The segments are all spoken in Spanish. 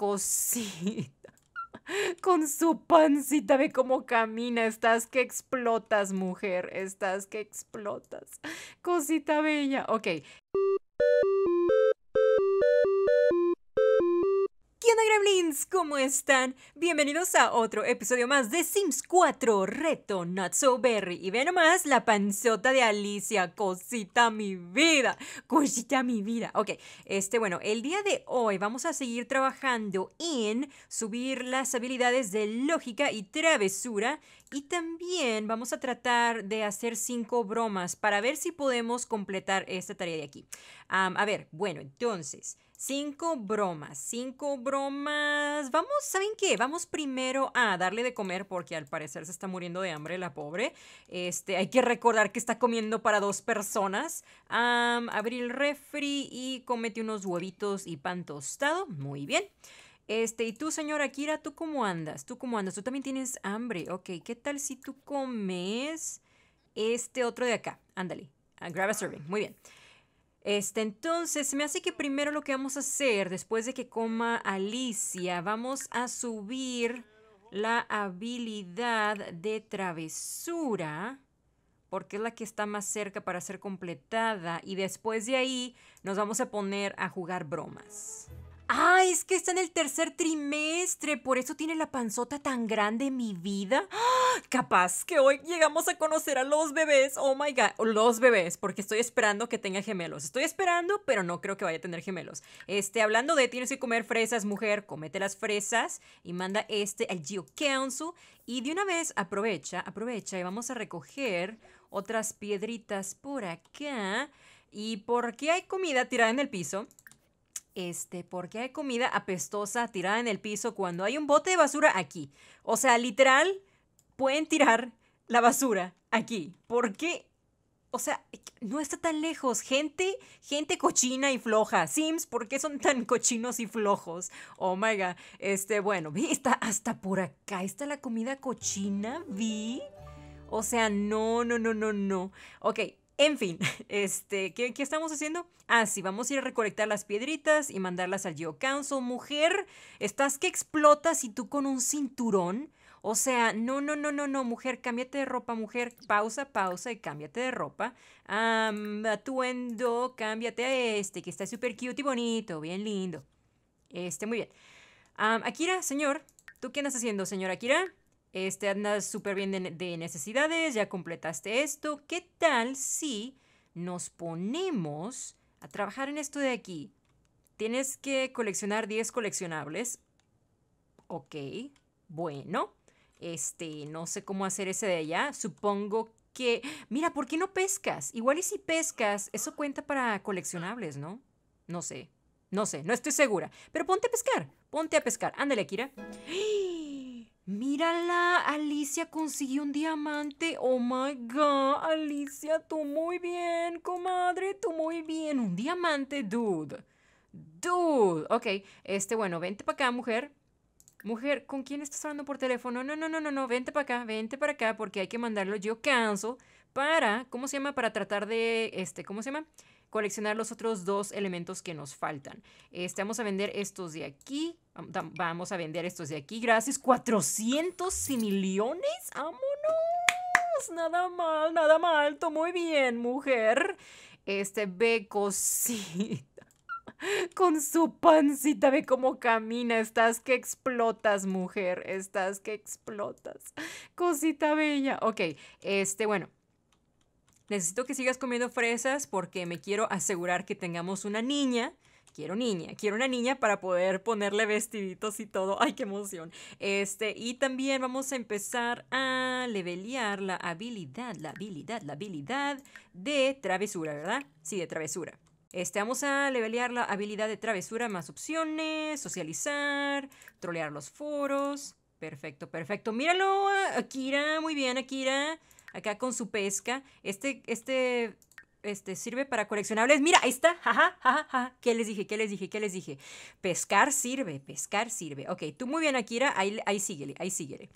cosita. Con su pancita, ve cómo camina. Estás que explotas, mujer. Estás que explotas. Cosita bella. Ok. ¡Hola, gremlins? ¿Cómo están? Bienvenidos a otro episodio más de Sims 4 Reto Not So Berry. Y ve nomás la panzota de Alicia, cosita mi vida, cosita mi vida. Ok, este, bueno, el día de hoy vamos a seguir trabajando en subir las habilidades de lógica y travesura y también vamos a tratar de hacer cinco bromas para ver si podemos completar esta tarea de aquí. a ver, bueno, entonces, cinco bromas, cinco bromas. Vamos, ¿saben qué? Vamos primero a darle de comer porque al parecer se está muriendo de hambre la pobre. Este, hay que recordar que está comiendo para dos personas. Abrir el refri y comete unos huevitos y pan tostado. Muy bien. Este, y tú, señora Kira, ¿tú cómo andas? ¿Tú cómo andas? Tú también tienes hambre. Ok, ¿qué tal si tú comes este otro de acá? Ándale, ah, grab a serving. Muy bien. Este, entonces, me hace que primero lo que vamos a hacer, después de que coma Alicia, vamos a subir la habilidad de travesura, porque es la que está más cerca para ser completada. Y después de ahí, nos vamos a poner a jugar bromas. Ah, es que está en el tercer trimestre, por eso tiene la panzota tan grande mi vida. ¡Ah! Capaz que hoy llegamos a conocer a los bebés. Oh my god, los bebés, porque estoy esperando que tenga gemelos. Estoy esperando, pero no creo que vaya a tener gemelos. Este, hablando de tienes que comer fresas, mujer, comete las fresas y manda este al Geo Council y de una vez aprovecha, aprovecha y vamos a recoger otras piedritas por acá. ¿Y por qué hay comida tirada en el piso? este, qué hay comida apestosa tirada en el piso cuando hay un bote de basura aquí. O sea, literal, pueden tirar la basura aquí. ¿Por qué? O sea, no está tan lejos. Gente, gente cochina y floja. Sims, ¿por qué son tan cochinos y flojos? Oh my god. Este, bueno, vi, está hasta por acá. Está la comida cochina, vi. O sea, no, no, no, no, no. Ok, en fin, este, ¿qué, estamos haciendo? Ah, sí, vamos a ir a recolectar las piedritas y mandarlas al GeoCouncil. Mujer, estás que explotas y tú con un cinturón. O sea, no, no, no, no, no, mujer, cámbiate de ropa, mujer. Pausa, pausa y cámbiate de ropa. atuendo, cámbiate a este, que está súper cute y bonito, bien lindo. Este, muy bien. Akira, señor, ¿tú qué andas haciendo, señor Akira? Este, andas súper bien de, necesidades, ya completaste esto. ¿Qué tal si nos ponemos a trabajar en esto de aquí? Tienes que coleccionar 10 coleccionables. Ok, bueno. Este, no sé cómo hacer ese de allá. Supongo que... Mira, ¿por qué no pescas? Igual y si pescas, eso cuenta para coleccionables, ¿no? No sé. No sé, no estoy segura. Pero ponte a pescar. Ponte a pescar. Ándale, Kira. ¡Ay! Mírala, Alicia consiguió un diamante. Oh my god, Alicia, tú muy bien, comadre, tú muy bien. Un diamante, dude. Dude. Ok, este, bueno, vente para acá, mujer. Mujer, ¿con quién estás hablando por teléfono? No, no, no, no, no, vente para acá, vente para acá, porque hay que mandarlo yo canso para, ¿cómo se llama? Para tratar de, este, ¿cómo se llama? coleccionar los otros dos elementos que nos faltan. Este, vamos a vender estos de aquí. Vamos a vender estos de aquí. Gracias. ¿400 millones? ¡Vámonos! Nada mal, nada mal. Muy bien, mujer. Este, ve cosita con su pancita, ve cómo camina, estás que explotas, mujer, estás que explotas. Cosita bella. Ok, este, bueno, necesito que sigas comiendo fresas porque me quiero asegurar que tengamos una niña. Quiero niña, quiero una niña para poder ponerle vestiditos y todo. ¡Ay, qué emoción! Este, y también vamos a empezar a levelear la habilidad, la habilidad, la habilidad de travesura, ¿verdad? Sí, de travesura. Este, vamos a levelear la habilidad de travesura, más opciones, socializar, trolear los foros. Perfecto, perfecto. Míralo, Akira, muy bien, Akira acá con su pesca. Este, este, este sirve para coleccionables. Mira, ahí está. Jaja, jaja, ja. ¿Qué les dije? ¿Qué les dije? ¿Qué les dije? Pescar sirve, pescar sirve. Ok, tú muy bien, Akira. Ahí, ahí síguele, ahí síguele.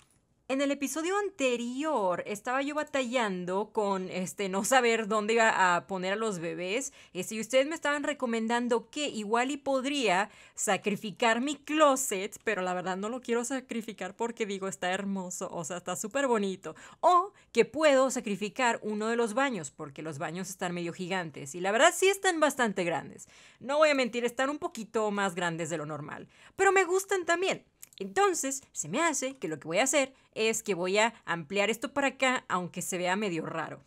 En el episodio anterior estaba yo batallando con este no saber dónde iba a poner a los bebés. Este, y ustedes me estaban recomendando que igual y podría sacrificar mi closet, pero la verdad no lo quiero sacrificar porque digo está hermoso, o sea, está súper bonito. O que puedo sacrificar uno de los baños, porque los baños están medio gigantes. Y la verdad sí están bastante grandes. No voy a mentir, están un poquito más grandes de lo normal. Pero me gustan también. Entonces, se me hace que lo que voy a hacer es que voy a ampliar esto para acá, aunque se vea medio raro.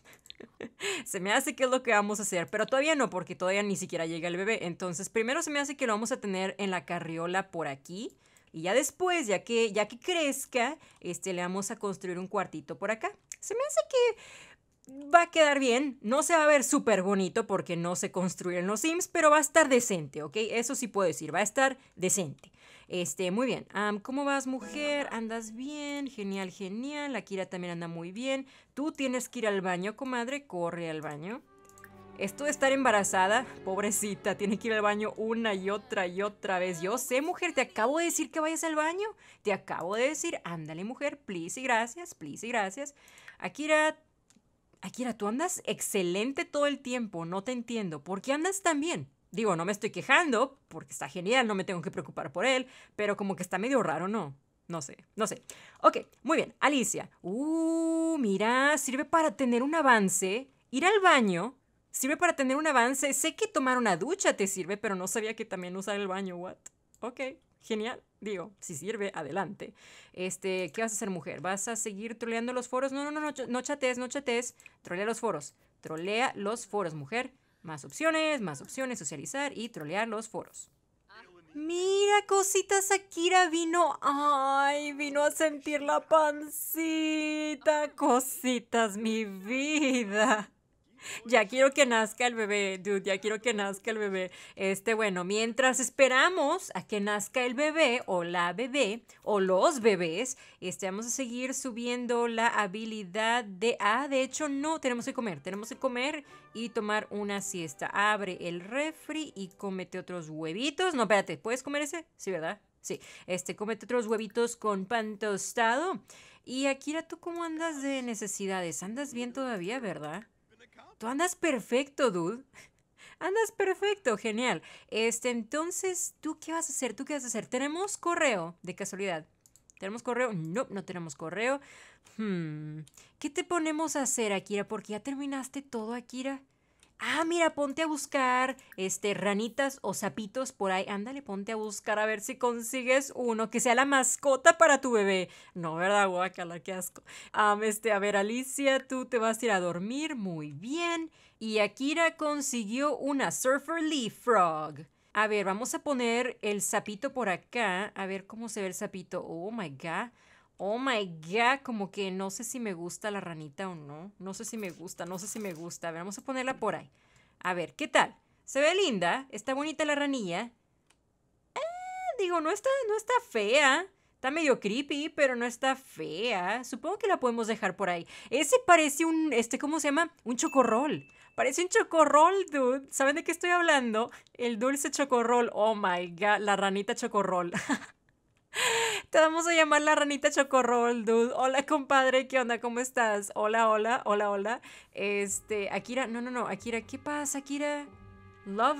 se me hace que es lo que vamos a hacer, pero todavía no, porque todavía ni siquiera llega el bebé. Entonces, primero se me hace que lo vamos a tener en la carriola por aquí. Y ya después, ya que, ya que crezca, este, le vamos a construir un cuartito por acá. Se me hace que va a quedar bien, no se va a ver súper bonito porque no se construyen los Sims, pero va a estar decente, ¿ok? Eso sí puedo decir, va a estar decente. Este, muy bien. ¿Cómo vas, mujer? ¿Andas bien? Genial, genial. La también anda muy bien. Tú tienes que ir al baño, comadre. Corre al baño. Esto de estar embarazada, pobrecita, tiene que ir al baño una y otra y otra vez. Yo sé, mujer, te acabo de decir que vayas al baño. Te acabo de decir, ándale, mujer, please y gracias, please y gracias. Akira, Akira, tú andas excelente todo el tiempo, no te entiendo. ¿Por qué andas tan bien? Digo, no me estoy quejando porque está genial, no me tengo que preocupar por él, pero como que está medio raro, ¿no? No sé, no sé. Ok, muy bien. Alicia. Uh, mira, sirve para tener un avance. Ir al baño sirve para tener un avance. Sé que tomar una ducha te sirve, pero no sabía que también usar el baño. What? Ok, genial. Digo, si sirve, adelante. Este, ¿qué vas a hacer, mujer? ¿Vas a seguir troleando los foros? No, no, no, no, no chatees, no chatees. Trolea los foros. Trolea los foros, mujer. Más opciones, más opciones, socializar y trolear los foros. Mira, cositas, Akira vino. Ay, vino a sentir la pancita. Cositas, mi vida ya quiero que nazca el bebé, dude, ya quiero que nazca el bebé. Este, bueno, mientras esperamos a que nazca el bebé o la bebé o los bebés, este, vamos a seguir subiendo la habilidad de... Ah, de hecho, no, tenemos que comer, tenemos que comer y tomar una siesta. Abre el refri y comete otros huevitos. No, espérate, ¿puedes comer ese? Sí, ¿verdad? Sí, este, comete otros huevitos con pan tostado. Y Akira, ¿tú cómo andas de necesidades? Andas bien todavía, ¿verdad? Tú andas perfecto, dude. Andas perfecto, genial. Este, entonces, ¿tú qué vas a hacer? ¿Tú qué vas a hacer? Tenemos correo, de casualidad. ¿Tenemos correo? No, no tenemos correo. Hmm. ¿Qué te ponemos a hacer, Akira? Porque ya terminaste todo, Akira ah, mira, ponte a buscar este, ranitas o sapitos por ahí, ándale, ponte a buscar a ver si consigues uno que sea la mascota para tu bebé. No, ¿verdad, guacala? Qué asco. este, a ver, Alicia, tú te vas a ir a dormir, muy bien. Y Akira consiguió una Surfer Leaf Frog. A ver, vamos a poner el sapito por acá, a ver cómo se ve el sapito. Oh, my God oh my god, como que no sé si me gusta la ranita o no. No sé si me gusta, no sé si me gusta. A ver, vamos a ponerla por ahí. A ver, ¿qué tal? Se ve linda, está bonita la ranilla. Ah, digo, no está, no está fea. Está medio creepy, pero no está fea. Supongo que la podemos dejar por ahí. Ese parece un, este, ¿cómo se llama? Un chocorrol. Parece un chocorrol, dude. ¿Saben de qué estoy hablando? El dulce chocorrol. Oh my god, la ranita chocorrol. Te vamos a llamar la ranita chocorrol, dude. Hola, compadre, ¿qué onda? ¿Cómo estás? Hola, hola, hola, hola. Este, Akira, no, no, no, Akira, ¿qué pasa, Akira? Love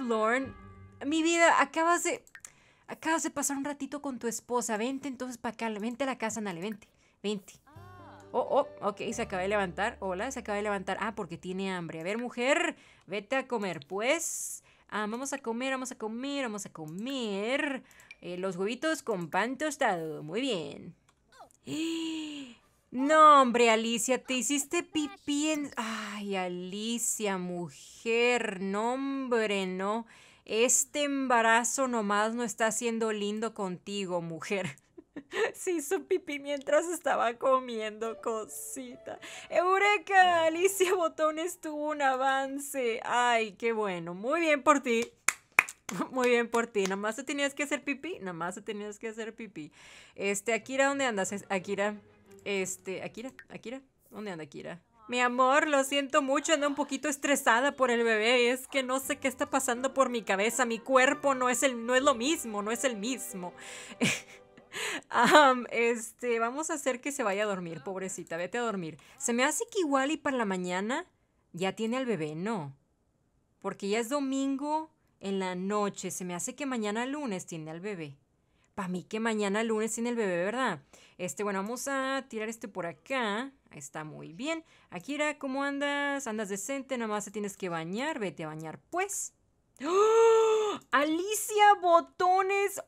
mi vida, acabas de. Acabas de pasar un ratito con tu esposa. Vente entonces para acá, vente a la casa, dale, vente, vente. Ah. Oh, oh, ok, se acaba de levantar. Hola, se acaba de levantar. Ah, porque tiene hambre. A ver, mujer, vete a comer, pues. Ah, vamos a comer, vamos a comer, vamos a comer. Eh, los huevitos con pan tostado. Muy bien. No, hombre, Alicia, te hiciste pipí en... Ay, Alicia, mujer, no, hombre, no. Este embarazo nomás no está siendo lindo contigo, mujer. Se hizo pipí mientras estaba comiendo cosita. ¡Eureka! Alicia Botones tuvo un avance. Ay, qué bueno. Muy bien por ti. Muy bien por ti, nomás te tenías que hacer pipí, nomás te tenías que hacer pipí. Este, Akira, ¿dónde andas? Akira, este, Akira, Akira, ¿dónde anda Akira? Mi amor, lo siento mucho, ando un poquito estresada por el bebé, es que no sé qué está pasando por mi cabeza, mi cuerpo no es, el, no es lo mismo, no es el mismo. este, vamos a hacer que se vaya a dormir, pobrecita, vete a dormir. Se me hace que igual y para la mañana ya tiene al bebé, ¿no? Porque ya es domingo en la noche. Se me hace que mañana lunes tiene al bebé. Para mí que mañana lunes tiene el bebé, ¿verdad? Este, bueno, vamos a tirar este por acá. está muy bien. Akira, ¿cómo andas? Andas decente, nada más te tienes que bañar. Vete a bañar, pues. ¡Oh! Alicia Botones.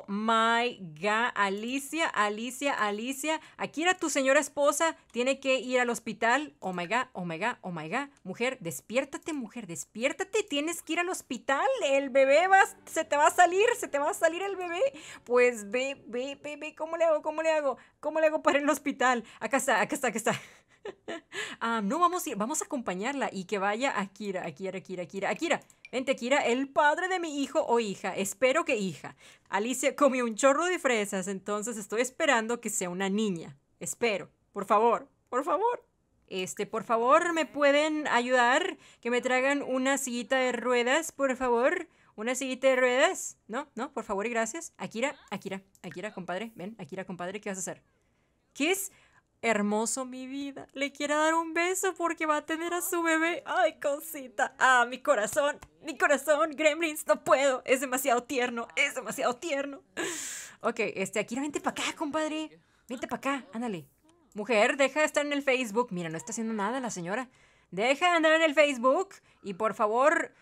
Oh my God, Alicia, Alicia, Alicia. Aquí era tu señora esposa, tiene que ir al hospital. Oh my God, oh my God, oh my God. Mujer, despiértate, mujer, despiértate. Tienes que ir al hospital. El bebé se te va a salir, se te va a salir el bebé. Pues ve, ve, ve, ¿Cómo le hago? ¿Cómo le hago? ¿Cómo le hago para el hospital? Acá está, acá está, acá está. Ah, no, vamos a ir, vamos a acompañarla y que vaya Akira, Akira, Akira, Akira, Akira. Vente, Akira, el padre de mi hijo o hija. Espero que hija. Alicia comió un chorro de fresas, entonces estoy esperando que sea una niña. Espero. Por favor, por favor. Este, por favor, ¿me pueden ayudar? Que me traigan una sillita de ruedas, por favor. Una sillita de ruedas. No, no, por favor y gracias. Akira, Akira, Akira, compadre. Ven, Akira, compadre, ¿qué vas a hacer? ¿Qué es? hermoso mi vida, le quiera dar un beso porque va a tener a su bebé. Ah. Ay, cosita. Ah, mi corazón, mi corazón, Gremlins, no puedo. Es demasiado tierno, es demasiado tierno. Ok, este, Akira, vente para acá, compadre. Vente para acá, ándale. Mujer, deja de estar en el Facebook. Mira, no está haciendo nada la señora. Deja de andar en el Facebook y por favor,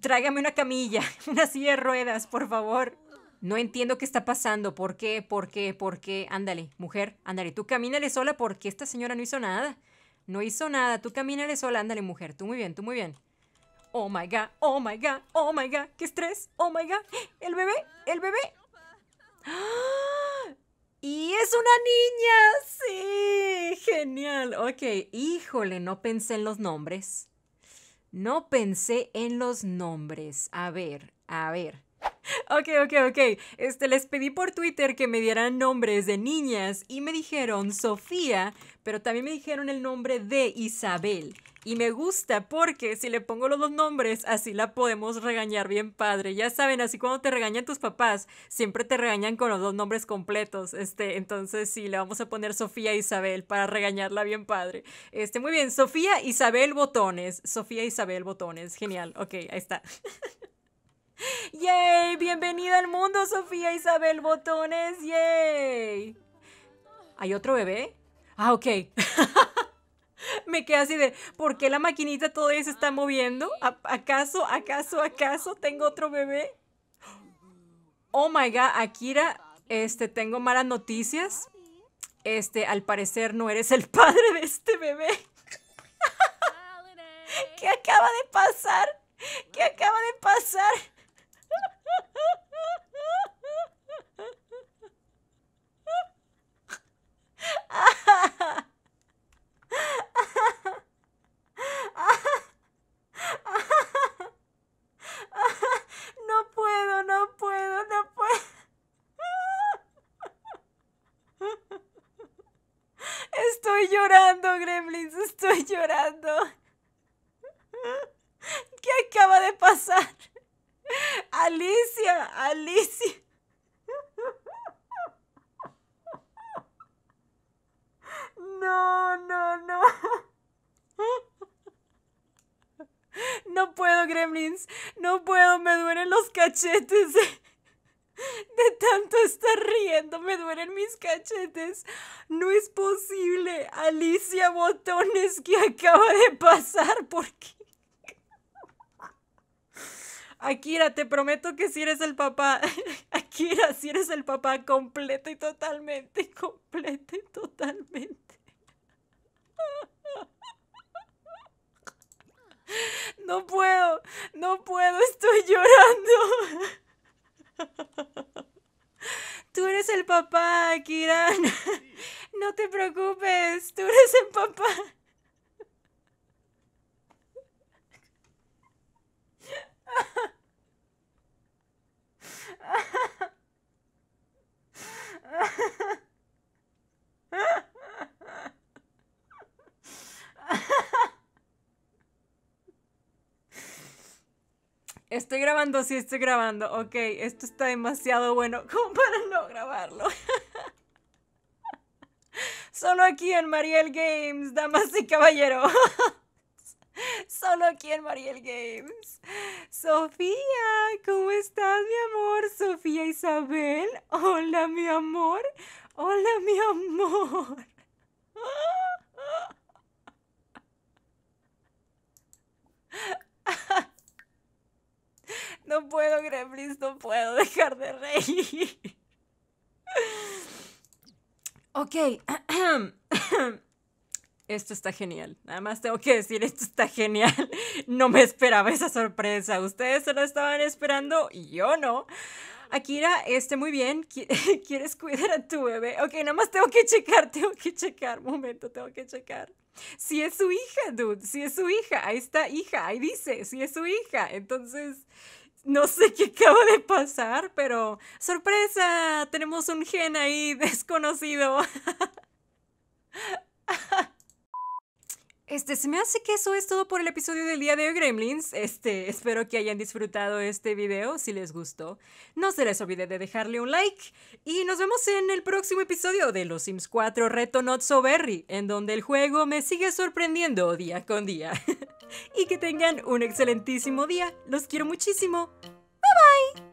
tráigame una camilla, una silla de ruedas, por favor no entiendo qué está pasando, por qué, por qué, por qué, ándale, mujer, ándale, tú camínale sola porque esta señora no hizo nada, no hizo nada, tú camínale sola, ándale, mujer, tú muy bien, tú muy bien. Oh my god, oh my god, oh my god, qué estrés, oh my god, el bebé, el bebé. ¡Ah! Y es una niña, sí, genial, ok, híjole, no pensé en los nombres. No pensé en los nombres. A ver, a ver. Ok, ok, ok. Este, les pedí por Twitter que me dieran nombres de niñas y me dijeron Sofía, pero también me dijeron el nombre de Isabel. Y me gusta porque si le pongo los dos nombres, así la podemos regañar bien padre. Ya saben, así cuando te regañan tus papás, siempre te regañan con los dos nombres completos. Este, entonces sí, le vamos a poner Sofía Isabel para regañarla bien padre. Este, muy bien, Sofía Isabel Botones. Sofía Isabel Botones. Genial. Ok, ahí está. ¡Yay! Bienvenida al mundo, Sofía Isabel Botones. ¡Yay! ¿Hay otro bebé? Ah, ok. Me quedé así de, ¿por qué la maquinita todavía se está moviendo? ¿Acaso, acaso, acaso tengo otro bebé? Oh my god, Akira, este, tengo malas noticias. Este, al parecer no eres el padre de este bebé. ¿Qué acaba de pasar? ¿Qué acaba de pasar? Estoy llorando, Gremlins, estoy llorando. ¿Qué acaba de pasar? Alicia, Alicia. No, no, no. No puedo, Gremlins. No puedo, me duelen los cachetes. De tanto estar riendo, me duelen mis cachetes. No es posible. Alicia Botones, que acaba de pasar? qué? Akira, te prometo que si eres el papá. Akira, si eres el papá completo y totalmente, completo y totalmente. No puedo, no puedo, estoy llorando. Tú eres el papá, Kiran. No te preocupes, tú eres el papá. Estoy grabando, sí, estoy grabando. Ok, esto está demasiado bueno como para no grabarlo. Solo aquí en Mariel Games, damas y caballeros. Solo aquí en Mariel Games. Sofía, ¿cómo estás, mi amor? Sofía Isabel. Hola, mi amor. Hola, mi amor. No puedo, Gremlins, no puedo dejar de reír. Ok. Esto está genial. Nada más tengo que decir, esto está genial. No me esperaba esa sorpresa. Ustedes se lo estaban esperando, y yo no. Akira, este, muy bien, ¿quieres cuidar a tu bebé? Ok, nada más tengo que checar, tengo que checar, momento, tengo que checar. Si es su hija, dude, si es su hija, ahí está, hija, ahí dice, si es su hija. Entonces, no sé qué acaba de pasar, pero sorpresa, tenemos un gen ahí desconocido. Este, se me hace que eso es todo por el episodio del día de Gremlins. Este, espero que hayan disfrutado este video, si les gustó. No se les olvide de dejarle un like y nos vemos en el próximo episodio de Los Sims 4 Reto Not So Berry, en donde el juego me sigue sorprendiendo día con día. y que tengan un excelentísimo día. Los quiero muchísimo. Bye bye.